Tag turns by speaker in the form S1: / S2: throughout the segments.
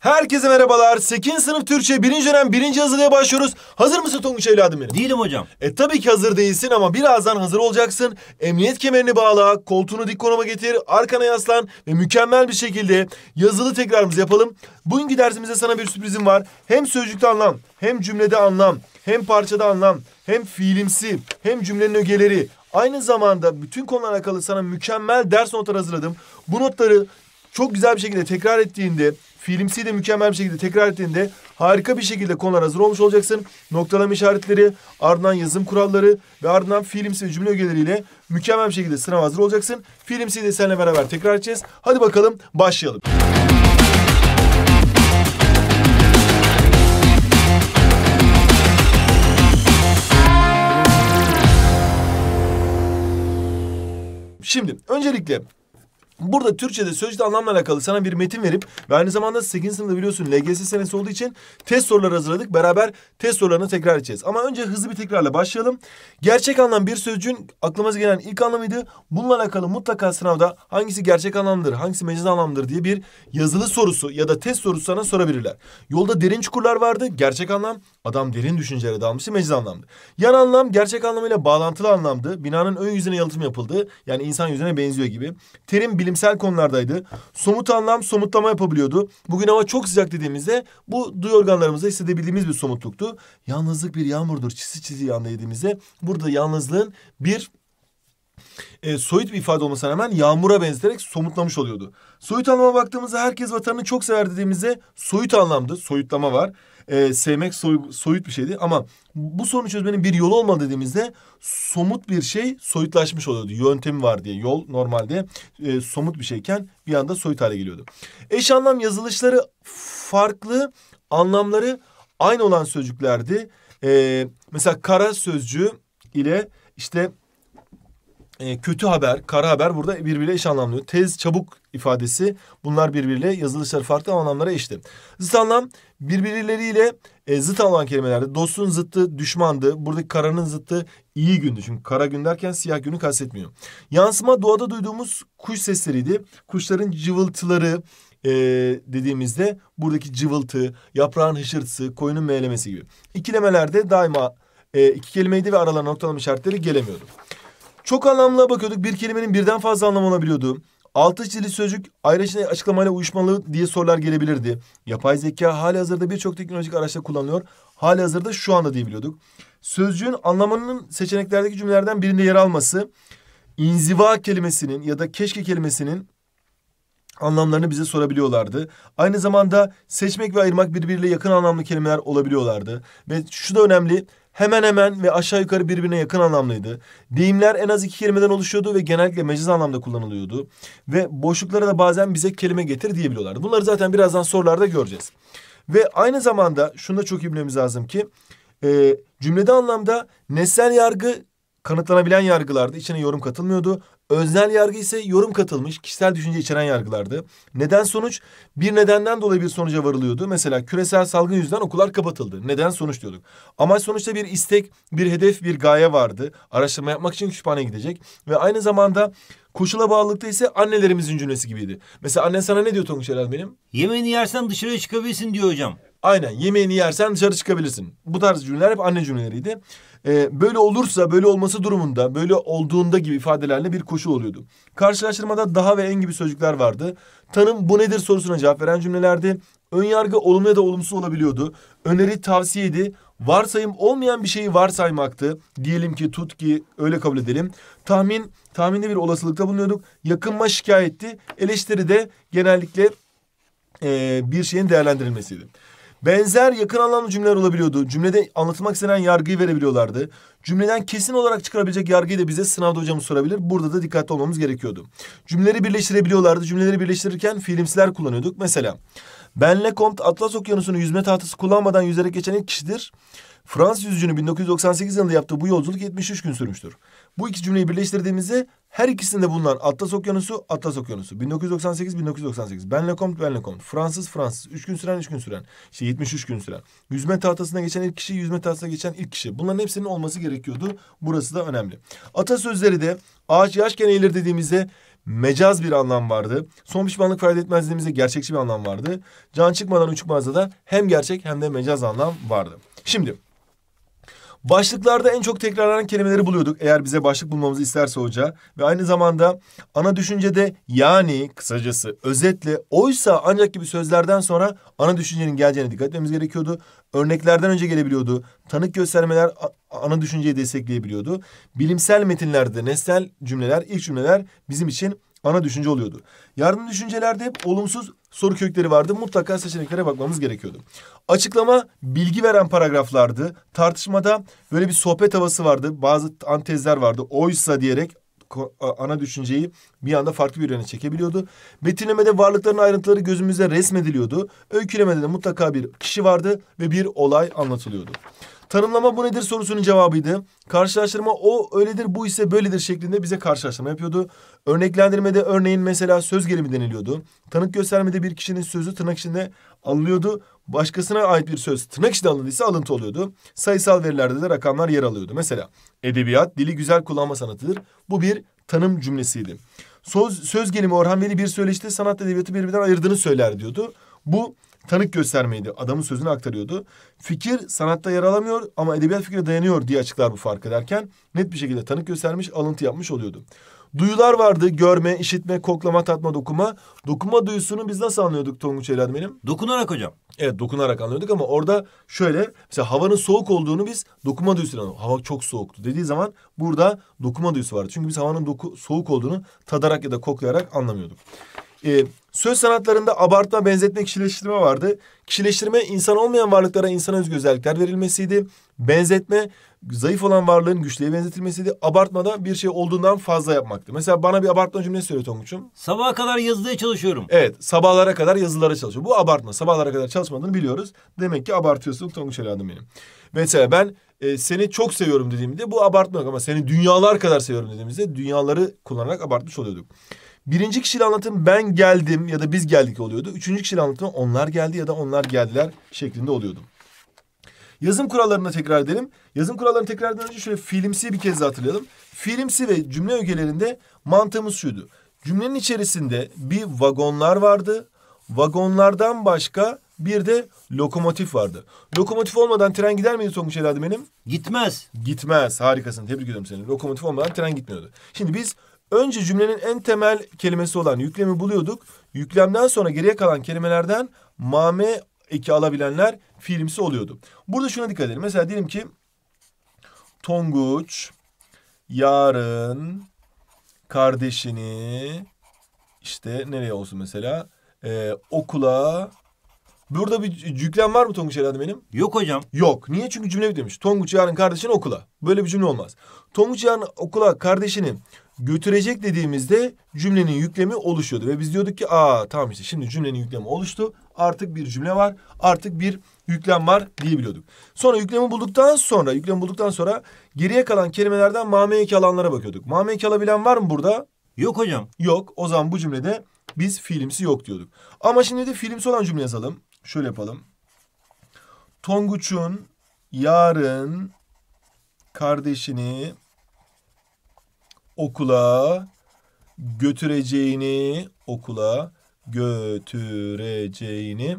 S1: Herkese merhabalar. 8. sınıf Türkçe 1. dönem 1. hazırlığa başlıyoruz. Hazır mısın Tonguç evladım benim? Değilim hocam. E tabii ki hazır değilsin ama birazdan hazır olacaksın. Emniyet kemerini bağla, koltuğunu dik konuma getir, arkana yaslan ve mükemmel bir şekilde yazılı tekrarımızı yapalım. Bugünkü dersimizde sana bir sürprizim var. Hem sözcükte anlam, hem cümlede anlam, hem parçada anlam, hem fiilimsi, hem cümlenin ögeleri. Aynı zamanda bütün konularla alakalı sana mükemmel ders notları hazırladım. Bu notları çok güzel bir şekilde tekrar ettiğinde Filmsi de mükemmel bir şekilde tekrar ettiğinde harika bir şekilde konular hazır olmuş olacaksın. Noktalama işaretleri, ardından yazım kuralları ve ardından filmsi ve cümle ögeleriyle mükemmel bir şekilde sınav hazır olacaksın. filmsi de seninle beraber tekrar edeceğiz. Hadi bakalım başlayalım. Şimdi öncelikle Burada Türkçe'de sözcükte anlamla alakalı sana bir metin verip ve aynı zamanda 8. sınıfta biliyorsun LGS senesi olduğu için test soruları hazırladık. Beraber test sorularını tekrar edeceğiz. Ama önce hızlı bir tekrarla başlayalım. Gerçek anlam bir sözcüğün aklımıza gelen ilk anlamıydı. Bununla alakalı mutlaka sınavda hangisi gerçek anlamdır, hangisi mecaz anlamdır diye bir yazılı sorusu ya da test sorusu sana sorabilirler. Yolda derin çukurlar vardı. Gerçek anlam adam derin düşüncelere dalmıştı. Mecaz anlamdı. Yan anlam gerçek anlamıyla bağlantılı anlamdı. Binanın ön yüzüne yalıtım yapıldı. Yani insan yüzüne benziyor gibi. Terim bilim bilimsel konulardaydı. Somut anlam somutlama yapabiliyordu. Bugün hava çok sıcak dediğimizde bu duyu organlarımızda hissedebildiğimiz bir somutluktu. Yalnızlık bir yağmurdur çizi çizi yandı dediğimizde burada yalnızlığın bir e, soyut bir ifade olmasına rağmen yağmura benzeterek somutlamış oluyordu. Soyut anlama baktığımızda herkes vatanını çok sever dediğimizde soyut anlamdı. Soyutlama var e, sevmek soy, soyut bir şeydi ama bu sorunu çözmenin bir yolu olmadı dediğimizde somut bir şey soyutlaşmış oluyordu. Yöntemi var diye yol normalde e, somut bir şeyken bir anda soyut hale geliyordu. Eş anlam yazılışları farklı anlamları aynı olan sözcüklerdi. E, mesela kara sözcüğü ile işte e, kötü haber, kara haber burada birbiriyle eş anlamlıyor. Tez, çabuk ifadesi bunlar birbiriyle yazılışları farklı anlamlara eşti. Zıt anlam birbirleriyle e, zıt olan kelimelerdi. Dostun zıttı düşmandı. Buradaki karanın zıttı iyi gündü. Çünkü kara gün derken siyah günü kastetmiyor. Yansıma doğada duyduğumuz kuş sesleriydi. Kuşların cıvıltıları e, dediğimizde buradaki cıvıltı, yaprağın hışırtısı, koyunun meylemesi gibi. İkilemelerde daima e, iki kelimeydi ve aralarına noktalama işaretleri gelemiyordu. Çok anlamlı bakıyorduk. Bir kelimenin birden fazla anlamı olabiliyordu. Altı çizili sözcük ayrıca açıklamayla uyuşmalı diye sorular gelebilirdi. Yapay zeka hali hazırda birçok teknolojik araçta kullanılıyor. Hali hazırda şu anda diyebiliyorduk. Sözcüğün anlamının seçeneklerdeki cümlelerden birinde yer alması... ...inziva kelimesinin ya da keşke kelimesinin anlamlarını bize sorabiliyorlardı. Aynı zamanda seçmek ve ayırmak birbiriyle yakın anlamlı kelimeler olabiliyorlardı. Ve şu da önemli, hemen hemen ve aşağı yukarı birbirine yakın anlamlıydı. Deyimler en az iki kelimeden oluşuyordu ve genellikle mecaz anlamda kullanılıyordu. Ve boşluklara da bazen bize kelime getir diyebiliyorlardı. Bunları zaten birazdan sorularda göreceğiz. Ve aynı zamanda şunu da çok iyi bilmemiz lazım ki... E, cümlede anlamda nesnel yargı kanıtlanabilen yargılardı. İçine yorum katılmıyordu. Öznel yargı ise yorum katılmış, kişisel düşünce içeren yargılardı. Neden sonuç? Bir nedenden dolayı bir sonuca varılıyordu. Mesela küresel salgın yüzünden okullar kapatıldı. Neden sonuç diyorduk. Ama sonuçta bir istek, bir hedef, bir gaye vardı. Araştırma yapmak için kütüphaneye gidecek. Ve aynı zamanda koşula bağlılıkta ise annelerimizin cümlesi gibiydi. Mesela annen sana ne diyor Tonguç Elal benim? Yemeğini yersen dışarıya çıkabilirsin diyor hocam. Aynen yemeğini yersen dışarı çıkabilirsin. Bu tarz cümleler hep anne cümleleriydi e, böyle olursa, böyle olması durumunda, böyle olduğunda gibi ifadelerle bir koşu oluyordu. Karşılaştırmada daha ve en gibi sözcükler vardı. Tanım bu nedir sorusuna cevap veren cümlelerdi. Önyargı olumlu ya da olumsuz olabiliyordu. Öneri tavsiyeydi. Varsayım olmayan bir şeyi varsaymaktı. Diyelim ki tut ki öyle kabul edelim. Tahmin, tahminde bir olasılıkta bulunuyorduk. Yakınma şikayetti. Eleştiri de genellikle e, bir şeyin değerlendirilmesiydi. Benzer yakın anlamlı cümleler olabiliyordu. Cümlede anlatılmak istenen yargıyı verebiliyorlardı. Cümleden kesin olarak çıkarabilecek yargıyı da bize sınavda hocamız sorabilir. Burada da dikkatli olmamız gerekiyordu. Cümleleri birleştirebiliyorlardı. Cümleleri birleştirirken fiilimsiler kullanıyorduk. Mesela Ben Le Comte Atlas Okyanusu'nu yüzme tahtası kullanmadan yüzerek geçen ilk kişidir. Fransız yüzücünün 1998 yılında yaptığı bu yolculuk 73 gün sürmüştür. Bu iki cümleyi birleştirdiğimizde her ikisinde bulunan Atlas Okyanusu, Atlas Okyanusu. 1998-1998. Ben Lecomte, Ben Lecomte. Fransız, Fransız. Üç gün süren, üç gün süren. şey 73 gün süren. Yüzme tahtasına geçen ilk kişi, yüzme tahtasına geçen ilk kişi. Bunların hepsinin olması gerekiyordu. Burası da önemli. Atasözleri de ağaç yaşken eğilir dediğimizde mecaz bir anlam vardı. Son pişmanlık fayda etmez dediğimizde gerçekçi bir anlam vardı. Can çıkmadan uçukmazda da hem gerçek hem de mecaz anlam vardı. Şimdi Başlıklarda en çok tekrarlanan kelimeleri buluyorduk. Eğer bize başlık bulmamızı isterse hoca. Ve aynı zamanda ana düşüncede yani kısacası özetle oysa ancak gibi sözlerden sonra ana düşüncenin geleceğine dikkat etmemiz gerekiyordu. Örneklerden önce gelebiliyordu. Tanık göstermeler ana düşünceyi destekleyebiliyordu. Bilimsel metinlerde nesnel cümleler, ilk cümleler bizim için ana düşünce oluyordu. Yardım düşüncelerde hep olumsuz soru kökleri vardı. Mutlaka seçeneklere bakmamız gerekiyordu. Açıklama bilgi veren paragraflardı. Tartışmada böyle bir sohbet havası vardı. Bazı antezler vardı. Oysa diyerek ana düşünceyi bir anda farklı bir yöne çekebiliyordu. Betimlemede varlıkların ayrıntıları gözümüzde resmediliyordu. Öykülemede de mutlaka bir kişi vardı ve bir olay anlatılıyordu. Tanımlama bu nedir sorusunun cevabıydı. Karşılaştırma o öyledir bu ise böyledir şeklinde bize karşılaştırma yapıyordu. Örneklendirmede örneğin mesela söz gelimi deniliyordu. Tanık göstermede bir kişinin sözü tırnak içinde alınıyordu. Başkasına ait bir söz tırnak içinde alındıysa alıntı oluyordu. Sayısal verilerde de rakamlar yer alıyordu. Mesela edebiyat dili güzel kullanma sanatıdır. Bu bir tanım cümlesiydi. Söz, söz gelimi Orhan Veli bir söyleşte sanat edebiyatı birbirinden ayırdığını söyler diyordu. Bu tanık göstermeydi. Adamın sözünü aktarıyordu. Fikir sanatta yer alamıyor ama edebiyat fikre dayanıyor diye açıklar bu farkı derken net bir şekilde tanık göstermiş, alıntı yapmış oluyordu. Duyular vardı. Görme, işitme, koklama, tatma, dokuma. Dokuma duyusunu biz nasıl anlıyorduk Tonguç Elad benim? Dokunarak hocam. Evet dokunarak anlıyorduk ama orada şöyle mesela havanın soğuk olduğunu biz dokuma duyusuyla anlıyorduk. Hava çok soğuktu dediği zaman burada dokuma duyusu vardı. Çünkü biz havanın doku, soğuk olduğunu tadarak ya da koklayarak anlamıyorduk. E, söz sanatlarında abartma, benzetme, kişileştirme vardı. Kişileştirme insan olmayan varlıklara insan özgü özellikler verilmesiydi. Benzetme zayıf olan varlığın güçlüye benzetilmesiydi. Abartma da bir şey olduğundan fazla yapmaktı. Mesela bana bir abartma cümlesi söyle Tonguç'um. Sabaha kadar yazıya çalışıyorum. Evet sabahlara kadar yazılara çalışıyor. Bu abartma. Sabahlara kadar çalışmadığını biliyoruz. Demek ki abartıyorsun Tonguç evladım benim. Mesela ben e, seni çok seviyorum dediğimde bu abartma yok ama seni dünyalar kadar seviyorum dediğimizde dünyaları kullanarak abartmış oluyorduk. Birinci kişiyle anlatım ben geldim ya da biz geldik oluyordu. Üçüncü kişiyle anlatım onlar geldi ya da onlar geldiler şeklinde oluyordu. Yazım kurallarına tekrar edelim. Yazım kurallarını tekrardan önce şöyle fiilimsi bir kez daha hatırlayalım. Fiilimsi ve cümle ögelerinde mantığımız şuydu. Cümlenin içerisinde bir vagonlar vardı. Vagonlardan başka bir de lokomotif vardı. Lokomotif olmadan tren gider miydi Tonguç herhalde benim? Gitmez. Gitmez. Harikasın. Tebrik ediyorum seni. Lokomotif olmadan tren gitmiyordu. Şimdi biz Önce cümlenin en temel kelimesi olan yüklemi buluyorduk. Yüklemden sonra geriye kalan kelimelerden mame eki alabilenler fiilimsi oluyordu. Burada şuna dikkat edelim. Mesela diyelim ki Tonguç yarın kardeşini işte nereye olsun mesela e, okula Burada bir cüklem var mı Tonguç herhalde benim? Yok hocam. Yok. Niye? Çünkü cümle bitmiş. Tonguç yarın kardeşini okula. Böyle bir cümle olmaz. Tonguç yarın okula kardeşini götürecek dediğimizde cümlenin yüklemi oluşuyordu. Ve biz diyorduk ki aa tamam işte şimdi cümlenin yüklemi oluştu. Artık bir cümle var. Artık bir yüklem var diyebiliyorduk. Sonra yüklemi bulduktan sonra yüklemi bulduktan sonra geriye kalan kelimelerden mame alanlara bakıyorduk. Mame alabilen var mı burada? Yok hocam. Yok. O zaman bu cümlede biz fiilimsi yok diyorduk. Ama şimdi de fiilimsi olan cümle yazalım şöyle yapalım. Tonguç'un yarın kardeşini okula götüreceğini okula götüreceğini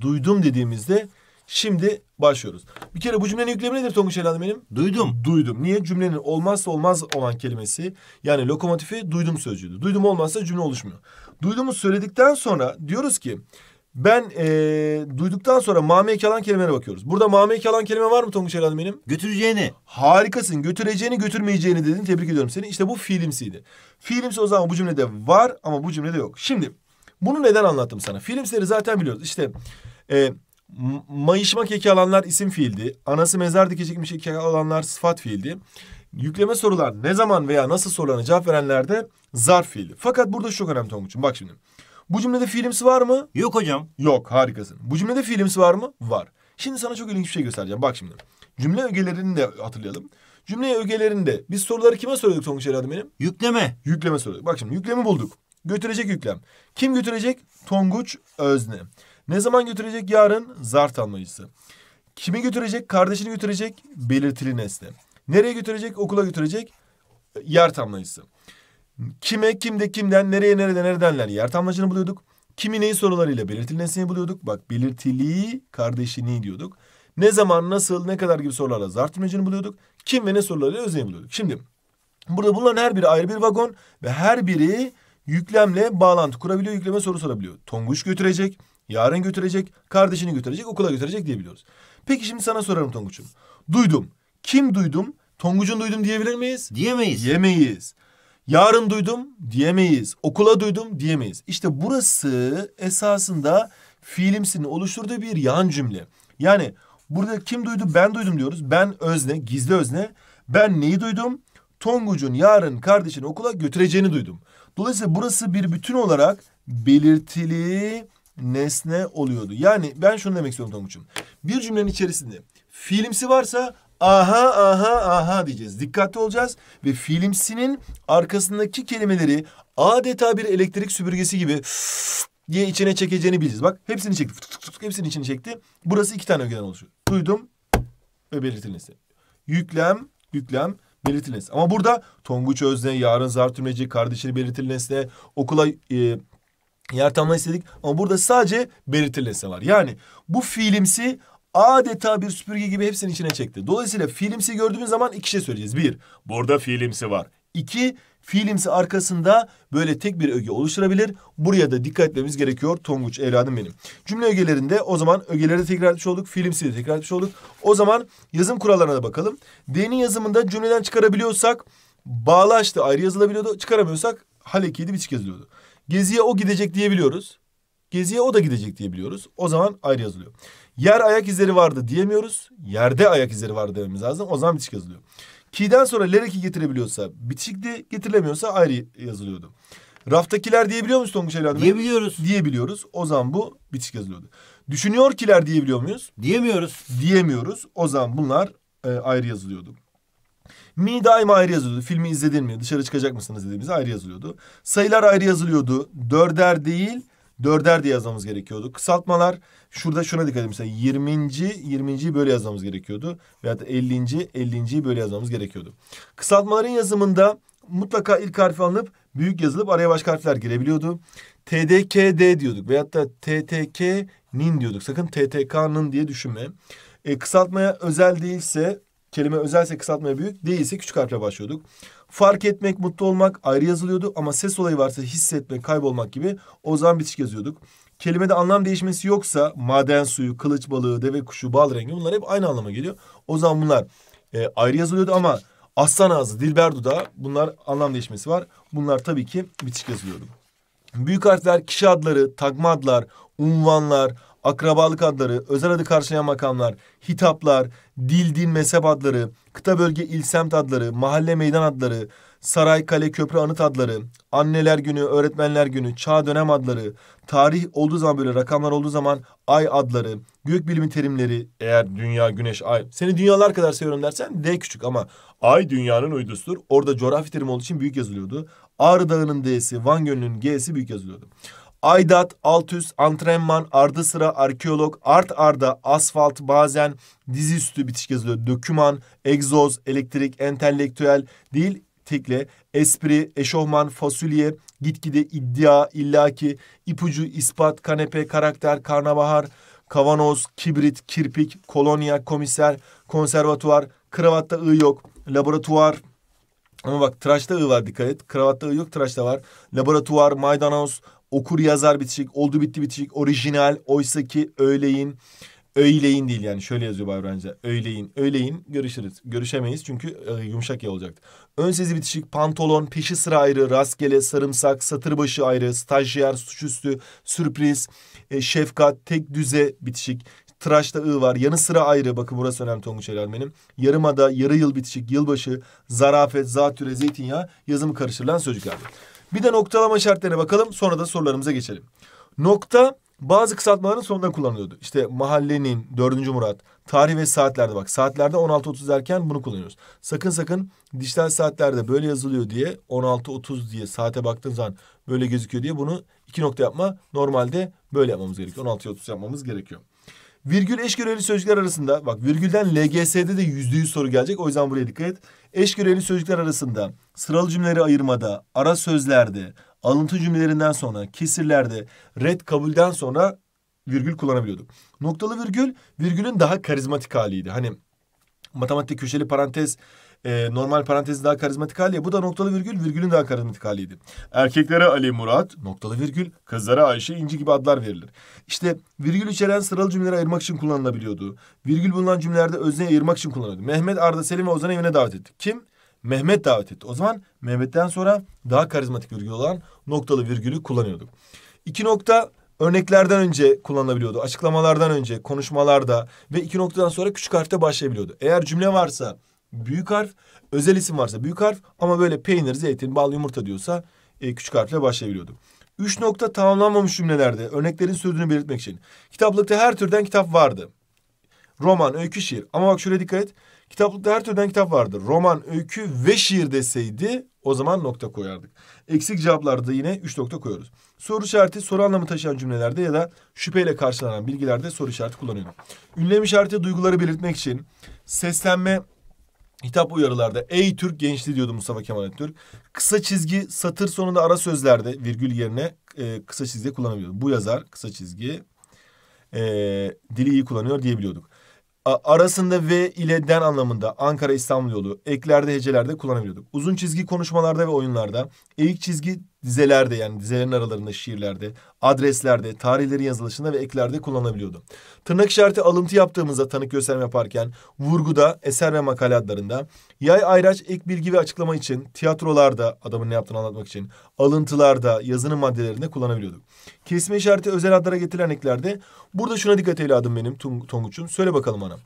S1: duydum dediğimizde şimdi başlıyoruz. Bir kere bu cümlenin yüklemi nedir Tonguç Elhan'ım benim? Duydum. Duydum. Niye? Cümlenin olmazsa olmaz olan kelimesi yani lokomotifi duydum sözcüğüdür. Duydum olmazsa cümle oluşmuyor. Duydumu söyledikten sonra diyoruz ki ben ee, duyduktan sonra mame kalan kelimelere bakıyoruz. Burada mame kalan kelime var mı Tonguç Hanım benim? Götüreceğini. Harikasın. Götüreceğini götürmeyeceğini dedin. Tebrik ediyorum seni. İşte bu fiilimsiydi. Fiilimsi o zaman bu cümlede var ama bu cümlede yok. Şimdi bunu neden anlattım sana? Fiilimsileri zaten biliyoruz. İşte e, mayışmak eki alanlar isim fiildi. Anası mezar dikecekmiş eki alanlar sıfat fiildi. Yükleme sorular ne zaman veya nasıl sorularına cevap verenlerde zarf fiildi. Fakat burada şu çok önemli Tonguç'um. Bak şimdi. Bu cümlede fiilimsi var mı? Yok hocam. Yok harikasın. Bu cümlede fiilimsi var mı? Var. Şimdi sana çok ilginç bir şey göstereceğim. Bak şimdi. Cümle ögelerini de hatırlayalım. Cümle ögelerinde biz soruları kime söyledik Tonguç Evladım benim? Yükleme. Yükleme söyledik. Bak şimdi yüklemi bulduk. Götürecek yüklem. Kim götürecek? Tonguç Özne. Ne zaman götürecek? Yarın zart almacısı. Kimi götürecek? Kardeşini götürecek. Belirtili nesne. Nereye götürecek? Okula götürecek. Yer tamlayısı. Kime, kimde, kimden, nereye, nerede, neredenler yer tamlacını buluyorduk. Kimi neyi sorularıyla belirtilmesini buluyorduk. Bak belirtiliği kardeşini diyorduk. Ne zaman, nasıl, ne kadar gibi sorularla zar buluyorduk. Kim ve ne sorularıyla özneyi buluyorduk. Şimdi burada bulunan her biri ayrı bir vagon ve her biri yüklemle bağlantı kurabiliyor, yükleme soru sorabiliyor. Tonguç götürecek, yarın götürecek, kardeşini götürecek, okula götürecek diyebiliyoruz. Peki şimdi sana sorarım Tonguç'um. Duydum. Kim duydum? Tonguç'un duydum diyebilir miyiz? Diyemeyiz. Diyemeyiz. Yarın duydum diyemeyiz. Okula duydum diyemeyiz. İşte burası esasında fiilimsinin oluşturduğu bir yan cümle. Yani burada kim duydu? Ben duydum diyoruz. Ben özne, gizli özne. Ben neyi duydum? Tonguç'un yarın kardeşini okula götüreceğini duydum. Dolayısıyla burası bir bütün olarak belirtili nesne oluyordu. Yani ben şunu demek istiyorum Tonguç'um. Bir cümlenin içerisinde fiilimsi varsa aha aha aha diyeceğiz. Dikkatli olacağız ve filmsinin arkasındaki kelimeleri adeta bir elektrik süpürgesi gibi diye içine çekeceğini bileceğiz. Bak hepsini çekti. Tık tık tık hepsini içine çekti. Burası iki tane ögeden oluşuyor. Duydum ve belirtilmesi. Yüklem, yüklem, belirtilmesi. Ama burada Tonguç Özne, Yarın Zartürneci, kardeşini belirtilmesine, okula e, yer tamla istedik. Ama burada sadece belirtilmesi var. Yani bu filmsi adeta bir süpürge gibi hepsinin içine çekti. Dolayısıyla fiilimsi gördüğümüz zaman iki şey söyleyeceğiz. Bir, burada fiilimsi var. İki, fiilimsi arkasında böyle tek bir öge oluşturabilir. Buraya da dikkat etmemiz gerekiyor Tonguç evladım benim. Cümle ögelerinde o zaman ögeleri de tekrar etmiş olduk. Fiilimsi de tekrar etmiş olduk. O zaman yazım kurallarına da bakalım. D'nin yazımında cümleden çıkarabiliyorsak bağlaştı, ayrı yazılabiliyordu. Çıkaramıyorsak halekiydi bir yazılıyordu. Geziye o gidecek diyebiliyoruz. Geziye o da gidecek diyebiliyoruz. O zaman ayrı yazılıyor. Yer ayak izleri vardı diyemiyoruz. Yerde ayak izleri vardı dememiz lazım. O zaman bitişik yazılıyor. Ki'den sonra lereki getirebiliyorsa bitişik de getirilemiyorsa ayrı yazılıyordu. Raftakiler diyebiliyor muyuz Tonguç evladım? Diyebiliyoruz. Diyebiliyoruz. O zaman bu bitişik yazılıyordu. Düşünüyor kiler diyebiliyor muyuz? Diyemiyoruz. Diyemiyoruz. O zaman bunlar e, ayrı yazılıyordu. Mi daima ayrı yazılıyordu. Filmi izledin mi? Dışarı çıkacak mısınız dediğimiz ayrı yazılıyordu. Sayılar ayrı yazılıyordu. Dörder değil, dörder diye yazmamız gerekiyordu. Kısaltmalar Şurada şuna dikkat edin. Mesela 20. 20.yi böyle yazmamız gerekiyordu. veya da 50. 50.yi böyle yazmamız gerekiyordu. Kısaltmaların yazımında mutlaka ilk harfi alınıp büyük yazılıp araya başka harfler girebiliyordu. TDKD diyorduk veyahut da TTK'nin diyorduk. Sakın TTK'nın diye düşünme. E, kısaltmaya özel değilse, kelime özelse kısaltmaya büyük, değilse küçük harfle başlıyorduk. Fark etmek, mutlu olmak ayrı yazılıyordu ama ses olayı varsa hissetmek, kaybolmak gibi o zaman bitişik yazıyorduk. Kelimede anlam değişmesi yoksa maden suyu, kılıç balığı, deve kuşu, bal rengi bunlar hep aynı anlama geliyor. O zaman bunlar e, ayrı yazılıyordu ama aslan ağzı, dilber dudağı bunlar anlam değişmesi var. Bunlar tabii ki bitişik yazılıyordu. Büyük harfler kişi adları, takma adlar, unvanlar, akrabalık adları, özel adı karşılayan makamlar, hitaplar, dil, din, mezhep adları, kıta bölge, il, semt adları, mahalle, meydan adları, Saray, Kale, Köprü anıt adları, Anneler Günü, Öğretmenler Günü, Çağ Dönem adları, tarih olduğu zaman böyle rakamlar olduğu zaman ay adları, gök bilimi terimleri eğer dünya, güneş, ay. Seni dünyalar kadar seviyorum dersen D küçük ama ay dünyanın uydusudur. Orada coğrafi terim olduğu için büyük yazılıyordu. Ağrı Dağı'nın D'si, Van Gölü'nün G'si büyük yazılıyordu. Aydat, Altüs, Antrenman, Ardı Sıra, Arkeolog, Art Arda, Asfalt, bazen dizüstü bitiş yazılıyor. Döküman, egzoz, elektrik, entelektüel değil, tekle espri, eşofman, fasulye, gitgide iddia, illaki, ipucu, ispat, kanepe, karakter, karnabahar, kavanoz, kibrit, kirpik, kolonya, komiser, konservatuvar, kravatta ı yok, laboratuvar, ama bak tıraşta ı var dikkat et. Kravatta ı yok tıraşta var. Laboratuvar, maydanoz, okur yazar bitişik, oldu bitti bitişik, orijinal, oysaki, öğleyin, Öğleyin değil yani şöyle yazıyor Bayrancı. Öğleyin, öğleyin görüşürüz. Görüşemeyiz çünkü e, yumuşak ya olacaktı. Ön sezi bitişik, pantolon, peşi sıra ayrı, rastgele, sarımsak, satırbaşı ayrı, stajyer, suçüstü, sürpriz, e, şefkat, tek düze bitişik. Tıraşta ı var. Yanı sıra ayrı. Bakın burası önemli Tonguç Helal benim. Yarımada, yarı yıl bitişik, yılbaşı, zarafet, zatüre, zeytinyağı yazımı karıştırılan sözcükler. Bir de noktalama şartlarına bakalım. Sonra da sorularımıza geçelim. Nokta bazı kısaltmaların sonunda kullanılıyordu. İşte mahallenin, dördüncü Murat, tarih ve saatlerde bak. Saatlerde 16.30 derken bunu kullanıyoruz. Sakın sakın dijital saatlerde böyle yazılıyor diye 16.30 diye saate baktığın zaman böyle gözüküyor diye bunu iki nokta yapma. Normalde böyle yapmamız gerekiyor. 16.30 yapmamız gerekiyor. Virgül eş göreli sözcükler arasında bak virgülden LGS'de de yüzde yüz soru gelecek. O yüzden buraya dikkat et. Eş göreli sözcükler arasında sıralı cümleleri ayırmada, ara sözlerde, alıntı cümlelerinden sonra, kesirlerde, red kabulden sonra virgül kullanabiliyorduk. Noktalı virgül, virgülün daha karizmatik haliydi. Hani matematik köşeli parantez, e, normal parantez daha karizmatik hali. Bu da noktalı virgül, virgülün daha karizmatik haliydi. Erkeklere Ali Murat, noktalı virgül, kızlara Ayşe, İnci gibi adlar verilir. İşte virgül içeren sıralı cümleleri ayırmak için kullanılabiliyordu. Virgül bulunan cümlelerde özneyi ayırmak için kullanılıyordu. Mehmet, Arda, Selim ve Ozan evine davet etti. Kim? Mehmet davet etti. O zaman Mehmet'ten sonra daha karizmatik virgül olan noktalı virgülü kullanıyorduk. İki nokta örneklerden önce kullanılabiliyordu. Açıklamalardan önce, konuşmalarda ve iki noktadan sonra küçük harfte başlayabiliyordu. Eğer cümle varsa büyük harf, özel isim varsa büyük harf ama böyle peynir, zeytin, bal, yumurta diyorsa e, küçük harfle başlayabiliyordu. Üç nokta tamamlanmamış cümlelerde örneklerin sürdüğünü belirtmek için. Kitaplıkta her türden kitap vardı. Roman, öykü, şiir. Ama bak şuraya dikkat et. Kitaplıkta her türden kitap vardır. Roman, öykü ve şiir deseydi o zaman nokta koyardık. Eksik cevaplarda yine 3 nokta koyuyoruz. Soru işareti soru anlamı taşıyan cümlelerde ya da şüpheyle karşılanan bilgilerde soru işareti kullanıyorum. Ünlem işareti duyguları belirtmek için seslenme hitap uyarılarda ey Türk gençliği diyordu Mustafa Kemal Atatürk. Kısa çizgi satır sonunda ara sözlerde virgül yerine e, kısa çizgi kullanabiliyordu. Bu yazar kısa çizgi e, dili iyi kullanıyor diyebiliyorduk arasında ve ile den anlamında Ankara İstanbul yolu eklerde hecelerde kullanabiliyorduk. Uzun çizgi konuşmalarda ve oyunlarda eğik çizgi dizelerde yani dizelerin aralarında şiirlerde, adreslerde, tarihlerin yazılışında ve eklerde kullanabiliyordu. Tırnak işareti alıntı yaptığımızda tanık gösterme yaparken, vurguda, eser ve makale adlarında, yay ayraç ek bilgi ve açıklama için, tiyatrolarda adamın ne yaptığını anlatmak için, alıntılarda, yazının maddelerinde kullanabiliyorduk. Kesme işareti özel adlara getirilen eklerde, burada şuna dikkat evladım benim Tonguç'un söyle bakalım ana.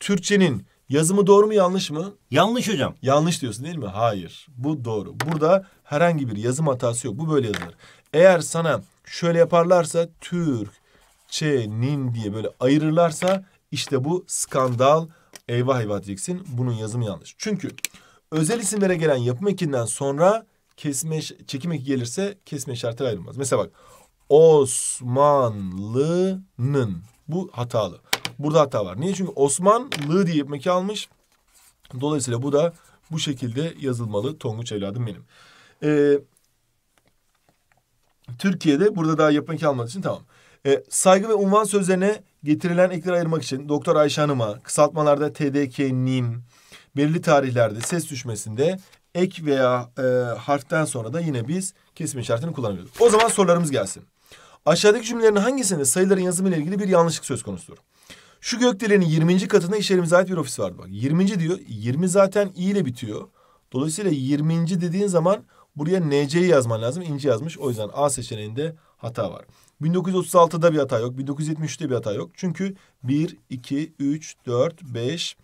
S1: Türkçenin Yazımı doğru mu yanlış mı? Yanlış hocam. Yanlış diyorsun değil mi? Hayır. Bu doğru. Burada herhangi bir yazım hatası yok. Bu böyle yazılır. Eğer sana şöyle yaparlarsa Türk, Ç, Nin diye böyle ayırırlarsa işte bu skandal. Eyvah eyvah diyeceksin. Bunun yazımı yanlış. Çünkü özel isimlere gelen yapım ekinden sonra kesme, çekim eki gelirse kesme işareti ayrılmaz. Mesela bak Osmanlı'nın bu hatalı. Burada hata var. Niye? Çünkü Osmanlı diye meki almış. Dolayısıyla bu da bu şekilde yazılmalı Tonguç evladım benim. Ee, Türkiye'de burada daha yapmak almadığı için tamam. Ee, saygı ve unvan sözlerine getirilen ekler ayırmak için Doktor Ayşe Hanım'a kısaltmalarda TDK, NİM, belirli tarihlerde ses düşmesinde ek veya e, harften sonra da yine biz kesim işaretini kullanıyoruz. O zaman sorularımız gelsin. Aşağıdaki cümlelerin hangisinde sayıların yazımı ile ilgili bir yanlışlık söz konusudur? Şu gökdelenin 20. katında iş yerimize ait bir ofis vardı bak. 20. diyor. 20 zaten i ile bitiyor. Dolayısıyla 20. dediğin zaman buraya NC'yi yazman lazım. İnci yazmış. O yüzden A seçeneğinde hata var. 1936'da bir hata yok. 1973'te bir hata yok. Çünkü 1, 2, 3, 4, 5,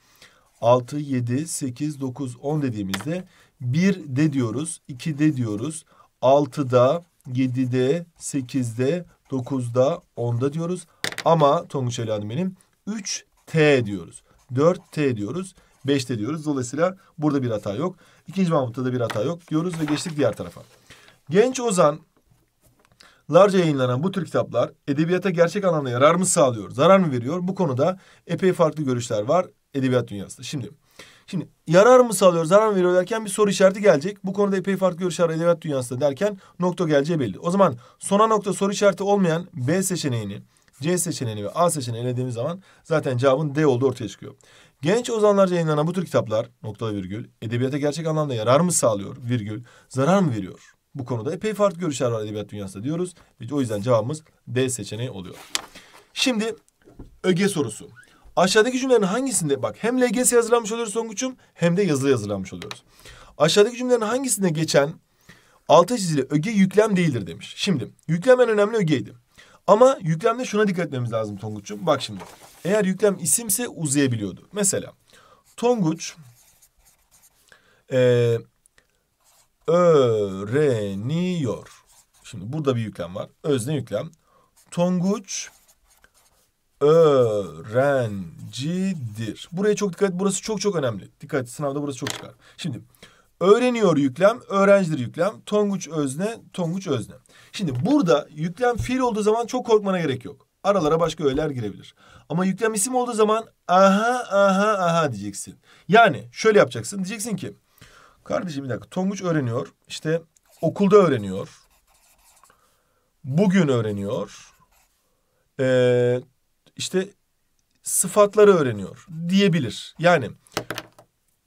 S1: 6, 7, 8, 9, 10 dediğimizde 1 de diyoruz, 2 de diyoruz, 6'da, 7'de, 8'de, 9'da, 10'da diyoruz. Ama Tonguç evladım benim 3T diyoruz. 4T diyoruz. 5T diyoruz. Dolayısıyla burada bir hata yok. İkinci Mahmut'ta da bir hata yok diyoruz ve geçtik diğer tarafa. Genç Ozan larca yayınlanan bu tür kitaplar edebiyata gerçek anlamda yarar mı sağlıyor, zarar mı veriyor? Bu konuda epey farklı görüşler var edebiyat dünyasında. Şimdi Şimdi yarar mı sağlıyor, zarar mı veriyor derken bir soru işareti gelecek. Bu konuda epey farklı görüşler edebiyat dünyasında derken nokta geleceği belli. O zaman sona nokta soru işareti olmayan B seçeneğini C seçeneğini ve A seçeneğini elediğimiz zaman zaten cevabın D olduğu ortaya çıkıyor. Genç ozanlarca yayınlanan bu tür kitaplar nokta virgül edebiyata gerçek anlamda yarar mı sağlıyor virgül zarar mı veriyor? Bu konuda epey farklı görüşler var edebiyat dünyasında diyoruz. O yüzden cevabımız D seçeneği oluyor. Şimdi öge sorusu. Aşağıdaki cümlelerin hangisinde bak hem LGS yazılanmış oluyoruz Songuç'um hem de yazılı yazılanmış oluyoruz. Aşağıdaki cümlelerin hangisinde geçen altı çizili öge yüklem değildir demiş. Şimdi yüklem en önemli ögeydi. Ama yüklemde şuna dikkat etmemiz lazım Tonguç'um. Bak şimdi. Eğer yüklem isimse uzayabiliyordu. Mesela Tonguç e, öğreniyor. Şimdi burada bir yüklem var. Özne yüklem. Tonguç öğrencidir. Buraya çok dikkat. Burası çok çok önemli. Dikkat sınavda burası çok çıkar. Şimdi Öğreniyor yüklem, öğrencidir yüklem. Tonguç özne, tonguç özne. Şimdi burada yüklem fiil olduğu zaman çok korkmana gerek yok. Aralara başka öğeler girebilir. Ama yüklem isim olduğu zaman aha aha aha diyeceksin. Yani şöyle yapacaksın. Diyeceksin ki kardeşim bir dakika Tonguç öğreniyor. İşte okulda öğreniyor. Bugün öğreniyor. Ee, işte sıfatları öğreniyor diyebilir. Yani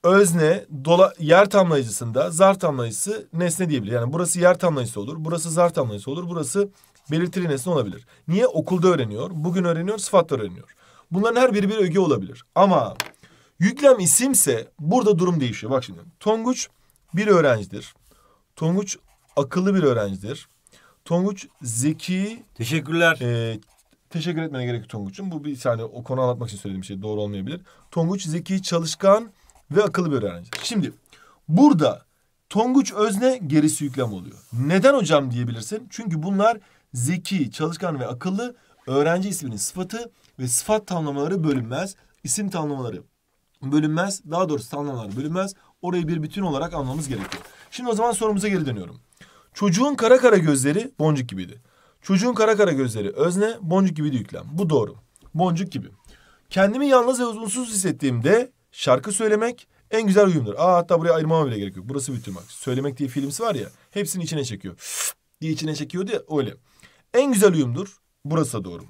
S1: özne dola, yer tamlayıcısında zar tamlayıcısı nesne diyebilir. Yani burası yer tamlayıcısı olur, burası zar tamlayıcısı olur, burası belirtili nesne olabilir. Niye? Okulda öğreniyor, bugün öğreniyor, sıfatla öğreniyor. Bunların her biri bir öge olabilir. Ama yüklem isimse burada durum değişiyor. Bak şimdi Tonguç bir öğrencidir. Tonguç akıllı bir öğrencidir. Tonguç zeki... Teşekkürler. E, teşekkür etmene gerek yok Tonguç'un. Bu bir saniye o konu anlatmak için söylediğim şey doğru olmayabilir. Tonguç zeki, çalışkan ve akıllı bir öğrenci. Şimdi burada Tonguç özne gerisi yüklem oluyor. Neden hocam diyebilirsin? Çünkü bunlar zeki, çalışkan ve akıllı öğrenci isminin sıfatı ve sıfat tamlamaları bölünmez. İsim tamlamaları bölünmez. Daha doğrusu tamlamalar bölünmez. Orayı bir bütün olarak anlamamız gerekiyor. Şimdi o zaman sorumuza geri dönüyorum. Çocuğun kara kara gözleri boncuk gibiydi. Çocuğun kara kara gözleri özne boncuk gibiydi yüklem. Bu doğru. Boncuk gibi. Kendimi yalnız ve uzunsuz hissettiğimde şarkı söylemek en güzel uyumdur. Aa hatta buraya ayırmama bile gerek yok. Burası bitirmek. Söylemek diye filmsi var ya. Hepsini içine çekiyor. diye içine çekiyordu ya öyle. En güzel uyumdur. Burası da doğru.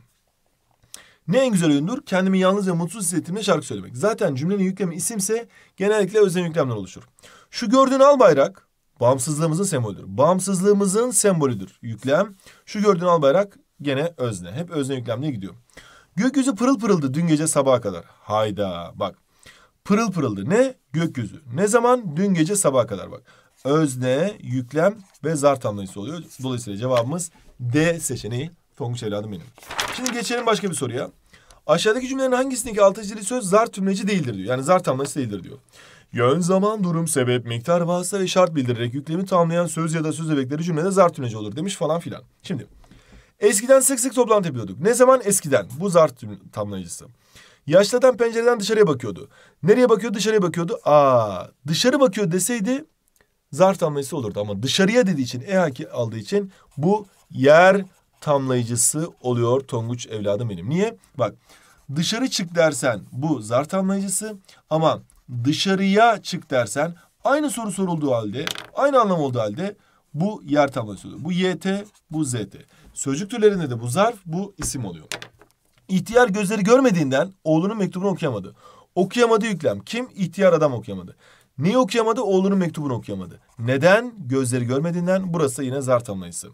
S1: Ne en güzel uyumdur? Kendimi yalnız ve mutsuz hissettiğimde şarkı söylemek. Zaten cümlenin yüklemi isimse genellikle özel yüklemden oluşur. Şu gördüğün al bayrak bağımsızlığımızın sembolüdür. Bağımsızlığımızın sembolüdür yüklem. Şu gördüğün al bayrak gene özne. Hep özne yüklemle gidiyor. Gökyüzü pırıl pırıldı dün gece sabaha kadar. Hayda bak Pırıl pırıldı. Ne? Gökyüzü. Ne zaman? Dün gece sabaha kadar bak. Özne, yüklem ve zar tamlayısı oluyor. Dolayısıyla cevabımız D seçeneği. Tonguç evladım benim. Şimdi geçelim başka bir soruya. Aşağıdaki cümlelerin hangisindeki altıncı söz zar tümleci değildir diyor. Yani zar tamlayısı değildir diyor. Yön, zaman, durum, sebep, miktar, vasıta ve şart bildirerek yüklemi tamamlayan söz ya da söz bebekleri cümlede zar tümleci olur demiş falan filan. Şimdi eskiden sık sık toplantı yapıyorduk. Ne zaman? Eskiden. Bu zar tamlayıcısı. Yaşlı adam pencereden dışarıya bakıyordu. Nereye bakıyordu? Dışarıya bakıyordu. Aa, dışarı bakıyor deseydi zarf tamlayıcısı olurdu ama dışarıya dediği için e haki aldığı için bu yer tamlayıcısı oluyor Tonguç evladım benim. Niye? Bak dışarı çık dersen bu zarf tamlayıcısı ama dışarıya çık dersen aynı soru sorulduğu halde aynı anlam olduğu halde bu yer tamlayıcısı oluyor. Bu YT bu ZT. Sözcük türlerinde de bu zarf bu isim oluyor. İhtiyar gözleri görmediğinden oğlunun mektubunu okuyamadı. Okuyamadı yüklem. Kim? İhtiyar adam okuyamadı. Niye okuyamadı? Oğlunun mektubunu okuyamadı. Neden? Gözleri görmediğinden burası yine zar tamlayısı.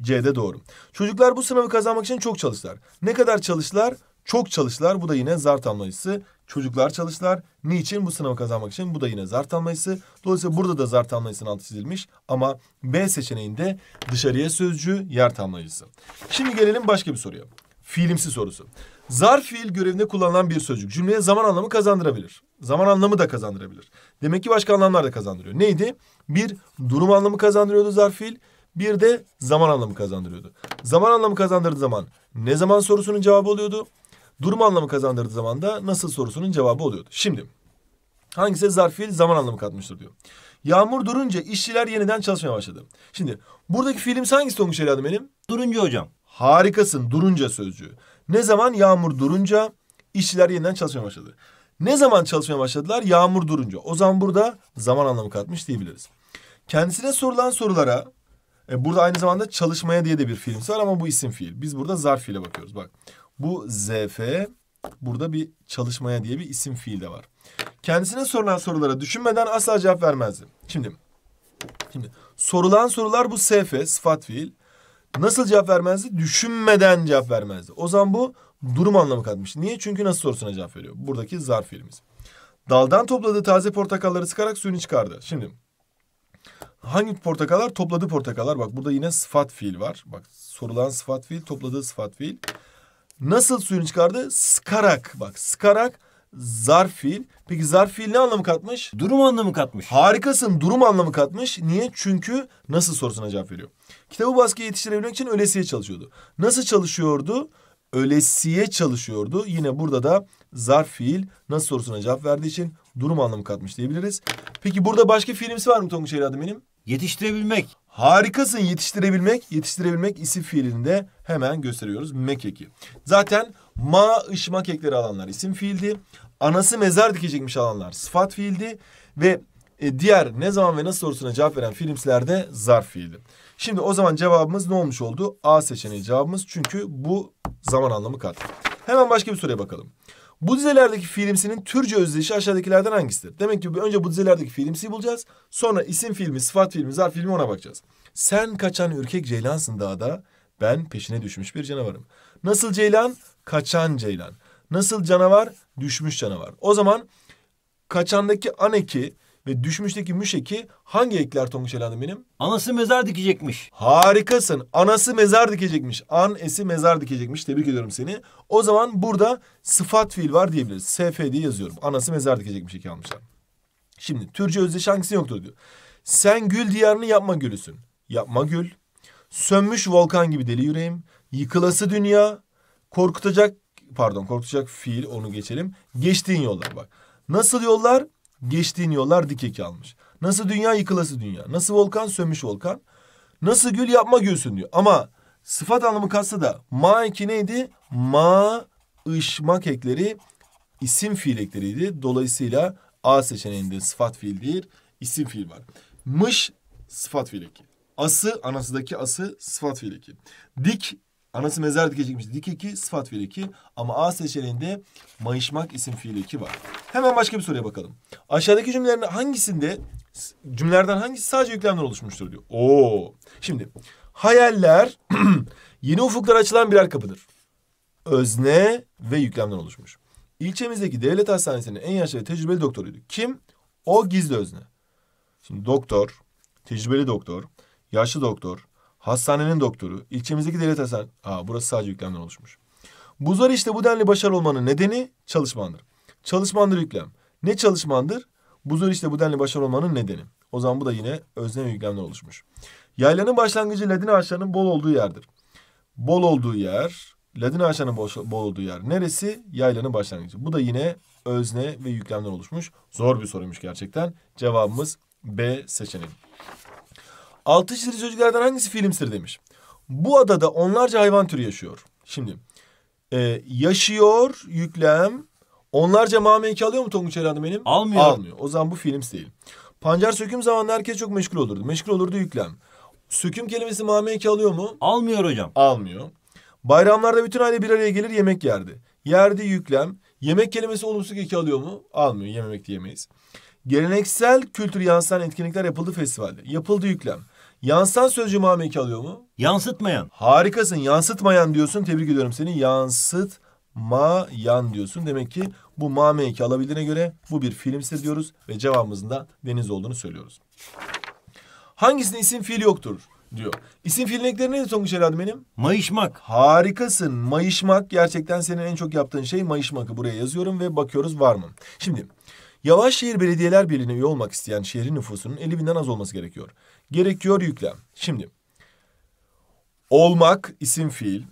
S1: C'de doğru. Çocuklar bu sınavı kazanmak için çok çalıştılar. Ne kadar çalıştılar? Çok çalıştılar. Bu da yine zar tamlayısı. Çocuklar çalıştılar. Niçin? Bu sınavı kazanmak için. Bu da yine zar tamlayısı. Dolayısıyla burada da zar tamlayısının altı çizilmiş. Ama B seçeneğinde dışarıya sözcü yer tamlayısı. Şimdi gelelim başka bir soruya. Fiilimsi sorusu. Zarf fiil görevinde kullanılan bir sözcük cümleye zaman anlamı kazandırabilir. Zaman anlamı da kazandırabilir. Demek ki başka anlamlar da kazandırıyor. Neydi? Bir durum anlamı kazandırıyordu zarf fiil. Bir de zaman anlamı kazandırıyordu. Zaman anlamı kazandırdığı zaman ne zaman sorusunun cevabı oluyordu? Durum anlamı kazandırdığı zaman da nasıl sorusunun cevabı oluyordu. Şimdi hangisi zarf fiil zaman anlamı katmıştır diyor. Yağmur durunca işçiler yeniden çalışmaya başladı. Şimdi buradaki fiilimsi hangisi olmuş evladım benim? Durunca hocam. Harikasın durunca sözcüğü. Ne zaman yağmur durunca işçiler yeniden çalışmaya başladı. Ne zaman çalışmaya başladılar? Yağmur durunca. O zaman burada zaman anlamı katmış diyebiliriz. Kendisine sorulan sorulara e, burada aynı zamanda çalışmaya diye de bir fiil var ama bu isim fiil. Biz burada zarf fiile bakıyoruz. Bak bu ZF burada bir çalışmaya diye bir isim fiil de var. Kendisine sorulan sorulara düşünmeden asla cevap vermezdi. Şimdi şimdi sorulan sorular bu SF sıfat fiil. Nasıl cevap vermezdi? Düşünmeden cevap vermezdi. O zaman bu durum anlamı katmış. Niye? Çünkü nasıl sorusuna cevap veriyor. Buradaki zarf fiilimiz. Daldan topladığı taze portakalları sıkarak suyunu çıkardı. Şimdi hangi portakallar? Topladı portakallar. Bak burada yine sıfat fiil var. Bak sorulan sıfat fiil, topladığı sıfat fiil. Nasıl suyunu çıkardı? Sıkarak. Bak sıkarak zarf fiil. Peki zarf fiil ne anlamı katmış? Durum anlamı katmış. Harikasın durum anlamı katmış. Niye? Çünkü nasıl sorusuna cevap veriyor. Kitabı baskıya yetiştirebilmek için ölesiye çalışıyordu. Nasıl çalışıyordu? Ölesiye çalışıyordu. Yine burada da zarf fiil nasıl sorusuna cevap verdiği için durum anlamı katmış diyebiliriz. Peki burada başka fiilimsi var mı Tonguç evladım benim? Yetiştirebilmek. Harikasın yetiştirebilmek. Yetiştirebilmek isim fiilinde hemen gösteriyoruz. Mek Zaten Ma ışmak ekleri alanlar isim fiildi. Anası mezar dikecekmiş alanlar sıfat fiildi. Ve e, diğer ne zaman ve nasıl sorusuna cevap veren filmsilerde zarf fiildi. Şimdi o zaman cevabımız ne olmuş oldu? A seçeneği cevabımız çünkü bu zaman anlamı kat. Hemen başka bir soruya bakalım. Bu dizelerdeki fiilimsinin Türkçe özdeşi aşağıdakilerden hangisidir? Demek ki önce bu dizelerdeki fiilimsiyi bulacağız. Sonra isim filmi, sıfat filmi, zarf filmi ona bakacağız. Sen kaçan ürkek ceylansın dağda, ben peşine düşmüş bir canavarım. Nasıl ceylan? kaçan ceylan. Nasıl canavar? Düşmüş canavar. O zaman kaçandaki aneki ve düşmüşteki müşeki hangi ekler Tonguç elanım benim? Anası mezar dikecekmiş. Harikasın. Anası mezar dikecekmiş. An esi mezar dikecekmiş. Tebrik ediyorum seni. O zaman burada sıfat fiil var diyebiliriz. SF diye yazıyorum. Anası mezar dikecekmiş eki almışlar. Şimdi Türkçe özdeş hangisi yoktur diyor. Sen gül diyarını yapma gülüsün. Yapma gül. Sönmüş volkan gibi deli yüreğim. Yıkılası dünya korkutacak pardon korkutacak fiil onu geçelim. Geçtiğin yollar bak. Nasıl yollar? Geçtiğin yollar dikek almış. Nasıl dünya yıkılası dünya. Nasıl volkan sönmüş volkan. Nasıl gül yapma gülsün diyor. Ama sıfat anlamı katsa da ma iki neydi? Ma ışmak ekleri isim fiil ekleriydi. Dolayısıyla A seçeneğinde sıfat fiil değil isim fiil var. Mış sıfat fiil eki. Ası anasıdaki ası sıfat fiil eki. Dik Anası mezar dikecekmiş. Dik eki sıfat fiil eki. Ama A seçeneğinde mayışmak isim fiil eki var. Hemen başka bir soruya bakalım. Aşağıdaki cümlelerin hangisinde cümlelerden hangisi sadece yüklemler oluşmuştur diyor. Oo. Şimdi hayaller yeni ufuklar açılan birer kapıdır. Özne ve yüklemden oluşmuş. İlçemizdeki devlet hastanesinin en yaşlı ve tecrübeli doktoruydu. Kim? O gizli özne. Şimdi doktor, tecrübeli doktor, yaşlı doktor, Hastanenin doktoru, ilçemizdeki devlet hastane... Aa burası sadece yüklemden oluşmuş. Bu zor işte bu denli başarılı olmanın nedeni çalışmandır. Çalışmandır yüklem. Ne çalışmandır? Bu zor işte bu denli başarılı olmanın nedeni. O zaman bu da yine özne ve yüklemden oluşmuş. Yaylanın başlangıcı ledin ağaçlarının bol olduğu yerdir. Bol olduğu yer, ledin ağaçlarının bol, bol olduğu yer neresi? Yaylanın başlangıcı. Bu da yine özne ve yüklemden oluşmuş. Zor bir soruymuş gerçekten. Cevabımız B seçeneği. Altı çizili çocuklardan hangisi fiilimstir demiş. Bu adada onlarca hayvan türü yaşıyor. Şimdi e, yaşıyor yüklem. Onlarca mameki alıyor mu Tonguç Erhan'ı benim? Almıyor. Almıyor. O zaman bu fiilims değil. Pancar söküm zamanında herkes çok meşgul olurdu. Meşgul olurdu yüklem. Söküm kelimesi mameki alıyor mu? Almıyor hocam. Almıyor. Bayramlarda bütün aile bir araya gelir yemek yerdi. Yerdi yüklem. Yemek kelimesi olumsuz eki alıyor mu? Almıyor. Yememek diyemeyiz. Geleneksel kültürü yansıtan etkinlikler yapıldı festivalde. Yapıldı yüklem. yansıtan sözcü mameki alıyor mu? Yansıtmayan. Harikasın. Yansıtmayan diyorsun. Tebrik ediyorum seni. Yansıtmayan diyorsun. Demek ki bu mameki alabildiğine göre bu bir filmse diyoruz ve cevabımızın da deniz olduğunu söylüyoruz. Hangisinde isim fiil yoktur? diyor. İsim fiilin ekleri neydi Tonguç herhalde benim? Mayışmak. Harikasın. Mayışmak gerçekten senin en çok yaptığın şey mayışmakı. Buraya yazıyorum ve bakıyoruz var mı? Şimdi Yavaşşehir Belediyeler Birliği'ne üye olmak isteyen şehrin nüfusunun 50 binden az olması gerekiyor. Gerekiyor yüklem. Şimdi olmak isim fiil.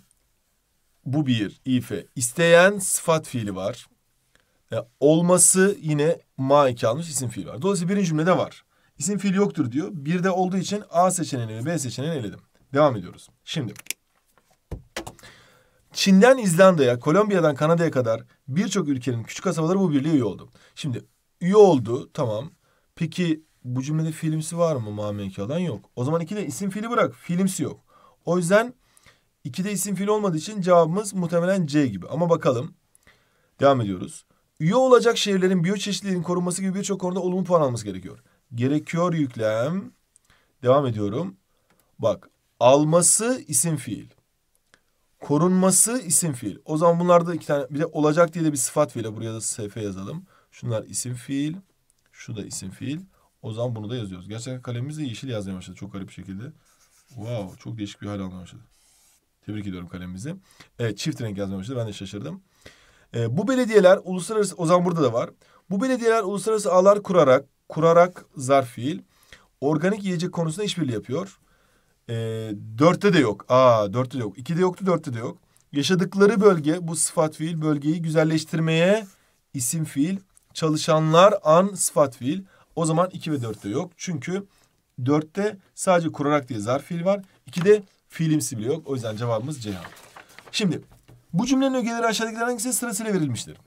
S1: Bu bir ife. İsteyen sıfat fiili var. E, olması yine maik almış isim fiil var. Dolayısıyla birinci cümlede var. İsim fiil yoktur diyor. Bir de olduğu için A seçeneğini ve B seçeneğini eledim. Devam ediyoruz. Şimdi Çin'den İzlanda'ya, Kolombiya'dan Kanada'ya kadar birçok ülkenin küçük kasabaları bu birliğe üye oldu. Şimdi üye oldu. Tamam. Peki bu cümlede fiilimsi var mı mamenki olan? Yok. O zaman ikide isim fiili bırak. Fiilimsi yok. O yüzden ikide isim fiili olmadığı için cevabımız muhtemelen C gibi. Ama bakalım. Devam ediyoruz. Üye olacak şehirlerin biyoçeşitliliğinin korunması gibi birçok konuda olumlu puan alması gerekiyor. Gerekiyor yüklem. Devam ediyorum. Bak alması isim fiil. Korunması isim fiil. O zaman bunlarda iki tane bir de olacak diye de bir sıfat fiile buraya da SF yazalım. Şunlar isim fiil. Şu da isim fiil. O zaman bunu da yazıyoruz. Gerçekten kalemimiz yeşil yazmaya başladı. Çok garip bir şekilde. Wow çok değişik bir hal almaya başladı. Tebrik ediyorum kalemimizi. Evet çift renk yazmaya başladı. Ben de şaşırdım. E, bu belediyeler uluslararası o zaman burada da var. Bu belediyeler uluslararası ağlar kurarak kurarak zarf fiil organik yiyecek konusunda işbirliği yapıyor. E, dörtte de yok. Aa dörtte de yok. de yoktu dörtte de yok. Yaşadıkları bölge bu sıfat fiil bölgeyi güzelleştirmeye isim fiil Çalışanlar an sıfat fiil. O zaman 2 ve 4'te yok. Çünkü 4'te sadece kurarak diye zarf fiil var. 2'de fiilimsi bile yok. O yüzden cevabımız C. Şimdi bu cümlenin ögeleri aşağıdakilerden hangisi sırasıyla verilmiştir?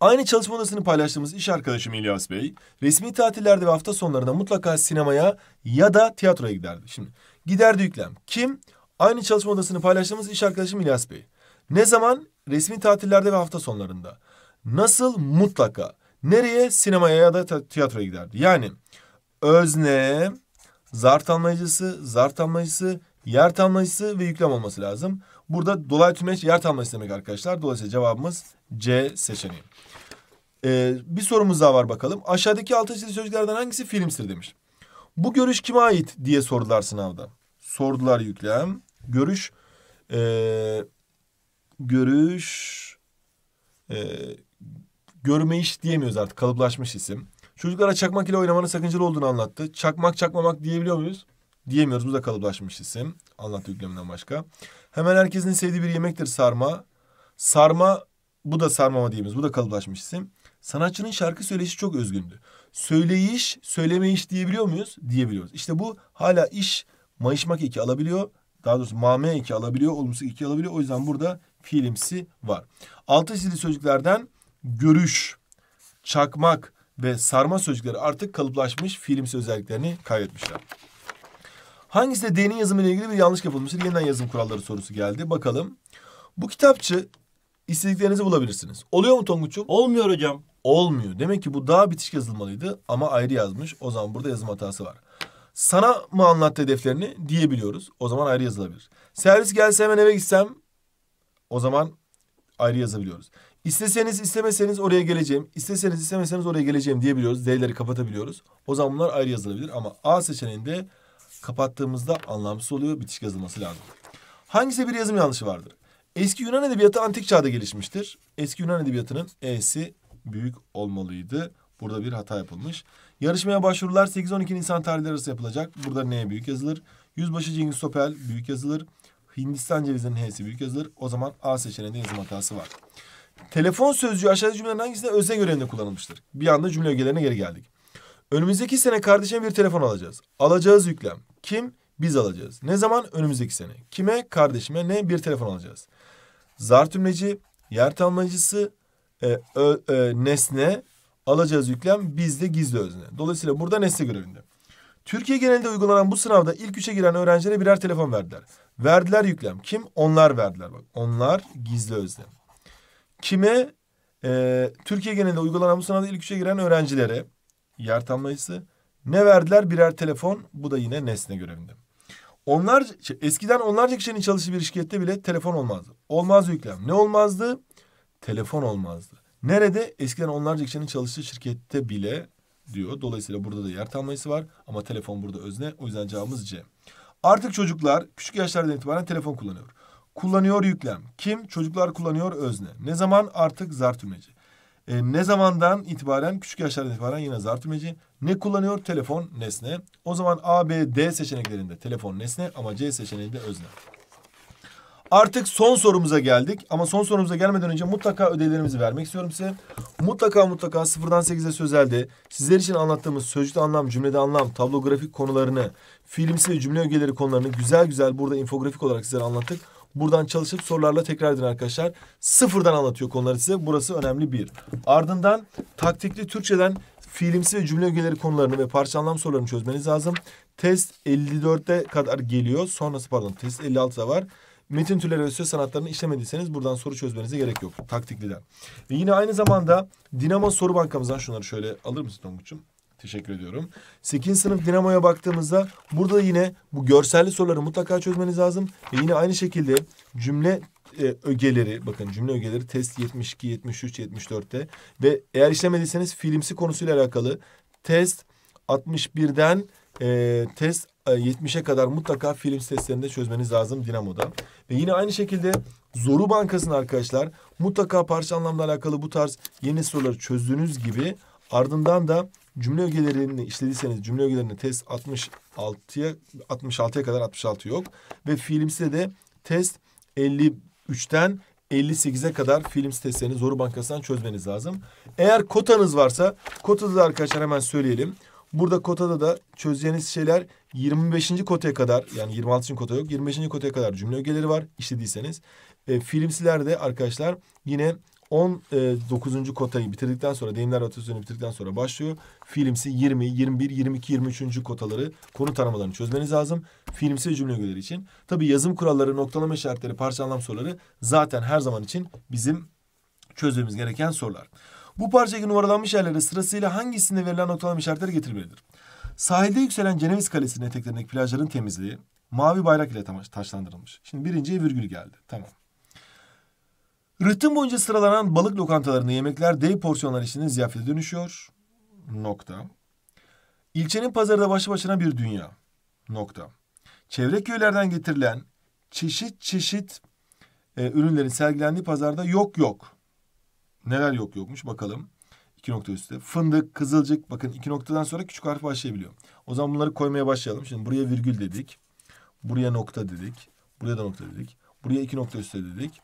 S1: Aynı çalışma odasını paylaştığımız iş arkadaşım İlyas Bey, resmi tatillerde ve hafta sonlarında mutlaka sinemaya ya da tiyatroya giderdi. Şimdi giderdi yüklem. Kim? Aynı çalışma odasını paylaştığımız iş arkadaşım İlyas Bey. Ne zaman? Resmi tatillerde ve hafta sonlarında. Nasıl? Mutlaka. Nereye? Sinemaya ya da tiyatroya giderdi. Yani özne, zar tamlayıcısı, zar tamlayıcısı, yer tamlayıcısı ve yüklem olması lazım. Burada dolaylı tümeç yer tamlayıcısı demek arkadaşlar. Dolayısıyla cevabımız C seçeneği. Ee, bir sorumuz daha var bakalım. Aşağıdaki altı çizili sözcüklerden hangisi filmstir demiş. Bu görüş kime ait diye sordular sınavda. Sordular yüklem. Görüş. Ee, görüş. Ee, görme iş diyemiyoruz artık kalıplaşmış isim. Çocuklara çakmak ile oynamanın sakıncalı olduğunu anlattı. Çakmak çakmamak diyebiliyor muyuz? Diyemiyoruz bu da kalıplaşmış isim. Anlattı yükleminden başka. Hemen herkesin sevdiği bir yemektir sarma. Sarma bu da sarmama diyemiyoruz. Bu da kalıplaşmış isim. Sanatçının şarkı söyleşi çok özgündü. Söyleyiş, söyleme iş diyebiliyor muyuz? Diyebiliyoruz. İşte bu hala iş mayışmak iki alabiliyor. Daha doğrusu mame iki alabiliyor, olumsuz iki alabiliyor. O yüzden burada fiilimsi var. Altı çizili sözcüklerden görüş, çakmak ve sarma sözcükleri artık kalıplaşmış fiilimsi özelliklerini kaybetmişler. Hangisinde D'nin yazımı ilgili bir yanlış yapılmıştır? Yeniden yazım kuralları sorusu geldi. Bakalım. Bu kitapçı istediklerinizi bulabilirsiniz. Oluyor mu Tonguç'um? Olmuyor hocam. Olmuyor. Demek ki bu daha bitişik yazılmalıydı ama ayrı yazmış. O zaman burada yazım hatası var. Sana mı anlattı hedeflerini diyebiliyoruz. O zaman ayrı yazılabilir. Servis gelse hemen eve gitsem o zaman ayrı yazabiliyoruz. İsteseniz istemeseniz oraya geleceğim. İsteseniz istemeseniz oraya geleceğim diyebiliyoruz. D'leri kapatabiliyoruz. O zaman bunlar ayrı yazılabilir ama A seçeneğinde kapattığımızda anlamsız oluyor. Bitişik yazılması lazım. Hangisi bir yazım yanlışı vardır? Eski Yunan edebiyatı antik çağda gelişmiştir. Eski Yunan edebiyatının E'si büyük olmalıydı. Burada bir hata yapılmış. Yarışmaya başvurular 8-12 Nisan tarihleri arası yapılacak. Burada N büyük yazılır. Yüzbaşı Cengiz Topel büyük yazılır. Hindistan cevizinin H'si büyük yazılır. O zaman A seçeneğinde yazım hatası var. Telefon sözcüğü aşağıdaki cümlelerin hangisinde özne görevinde kullanılmıştır? Bir anda cümle ögelerine geri geldik. Önümüzdeki sene kardeşime bir telefon alacağız. Alacağız yüklem. Kim? Biz alacağız. Ne zaman? Önümüzdeki sene. Kime? Kardeşime ne? Bir telefon alacağız. Zartümleci, tümleci, yer tamlacısı, e, e, nesne, alacağız yüklem, bizde gizli özne. Dolayısıyla burada nesne görevinde. Türkiye genelinde uygulanan bu sınavda ilk üçe giren öğrencilere birer telefon verdiler. Verdiler yüklem. Kim? Onlar verdiler bak. Onlar gizli özne. Kime? E, Türkiye genelinde uygulanan bu sınavda ilk üçe giren öğrencilere yer tamlayısı ne verdiler? Birer telefon. Bu da yine nesne görevinde. Onlar şey, eskiden onlarca kişinin çalıştığı bir şirkette bile telefon olmazdı. Olmaz yüklem. Ne olmazdı? Telefon olmazdı. Nerede? Eskiden onlarca kişinin çalıştığı şirkette bile diyor. Dolayısıyla burada da yer tamlayısı var ama telefon burada özne. O yüzden cevabımız C. Artık çocuklar küçük yaşlardan itibaren telefon kullanıyor. Kullanıyor yüklem. Kim? Çocuklar kullanıyor özne. Ne zaman? Artık zar tümleci. E, ne zamandan itibaren? Küçük yaşlardan itibaren yine zar tümleci. Ne kullanıyor? Telefon nesne. O zaman A, B, D seçeneklerinde telefon nesne ama C seçeneğinde özne. Artık son sorumuza geldik ama son sorumuza gelmeden önce mutlaka ödevlerimizi vermek istiyorum size. Mutlaka mutlaka sıfırdan sekize sözelde sizler için anlattığımız sözcükte anlam, cümlede anlam, tablo grafik konularını, fiilimsi ve cümle ögeleri konularını güzel güzel burada infografik olarak sizlere anlattık. Buradan çalışıp sorularla tekrar edin arkadaşlar. Sıfırdan anlatıyor konuları size. Burası önemli bir. Ardından taktikli Türkçeden fiilimsi ve cümle ögeleri konularını ve parça anlam sorularını çözmeniz lazım. Test 54'e kadar geliyor. Sonrası pardon test 56'da var. Metin türleri ve söz sanatlarını işlemediyseniz buradan soru çözmenize gerek yok. Taktikliden. Ve yine aynı zamanda Dinamo soru bankamızdan şunları şöyle alır mısın Tonguç'um? Teşekkür ediyorum. 8. sınıf dinamoya baktığımızda burada yine bu görselli soruları mutlaka çözmeniz lazım. Ve yine aynı şekilde cümle e, ögeleri bakın cümle ögeleri test 72, 73, 74'te ve eğer işlemediyseniz filmsi konusuyla alakalı test 61'den e, test 70'e kadar mutlaka film testlerinde çözmeniz lazım Dinamo'da. Ve yine aynı şekilde Zoru Bankası'nın arkadaşlar mutlaka parça anlamla alakalı bu tarz yeni soruları çözdüğünüz gibi ardından da Cümle ögelerini işlediyseniz cümle ögelerini test 66'ya 66'ya kadar 66 yok. Ve fiilimsi de test 53'ten 58'e kadar film testlerini Zoru Bankası'ndan çözmeniz lazım. Eğer kotanız varsa kotada da arkadaşlar hemen söyleyelim. Burada kotada da çözeceğiniz şeyler 25. kotaya kadar yani 26. kota yok 25. kotaya kadar cümle ögeleri var işlediyseniz. E, filmsilerde arkadaşlar yine 19. E, kotayı bitirdikten sonra deyimler atasözünü bitirdikten sonra başlıyor. Filmsi 20, 21, 22, 23. kotaları konu taramalarını çözmeniz lazım. Filmsi cümle ögeleri için. Tabi yazım kuralları, noktalama işaretleri, parça anlam soruları zaten her zaman için bizim çözmemiz gereken sorular. Bu parçadaki numaralanmış yerleri sırasıyla hangisinde verilen noktalama işaretleri getirmelidir? Sahilde yükselen Ceneviz Kalesi'nin eteklerindeki plajların temizliği mavi bayrak ile taşlandırılmış. Şimdi birinciye virgül geldi. Tamam. Rıhtım boyunca sıralanan balık lokantalarında yemekler dev porsiyonlar içinde ziyafete dönüşüyor. Nokta. İlçenin pazarı başı başına bir dünya. Nokta. Çevre köylerden getirilen çeşit çeşit e, ürünlerin sergilendiği pazarda yok yok. Neler yok yokmuş bakalım. İki nokta üstte. Fındık, kızılcık. Bakın iki noktadan sonra küçük harf başlayabiliyor. O zaman bunları koymaya başlayalım. Şimdi buraya virgül dedik. Buraya nokta dedik. Buraya da nokta dedik. Buraya iki nokta üstte dedik.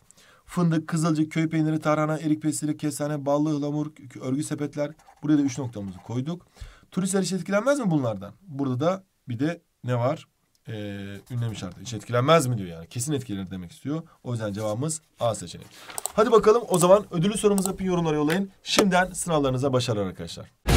S1: Fındık, kızılcık, köy peyniri, tarhana, erik pestili, kestane, ballı, ıhlamur, örgü sepetler. Buraya da üç noktamızı koyduk. Turistler hiç etkilenmez mi bunlardan? Burada da bir de ne var? Ee, ünlem işareti. Hiç etkilenmez mi diyor yani. Kesin etkilenir demek istiyor. O yüzden cevabımız A seçeneği. Hadi bakalım o zaman ödülü sorumuzu yapın yorumlara yollayın. Şimdiden sınavlarınıza başarılar arkadaşlar.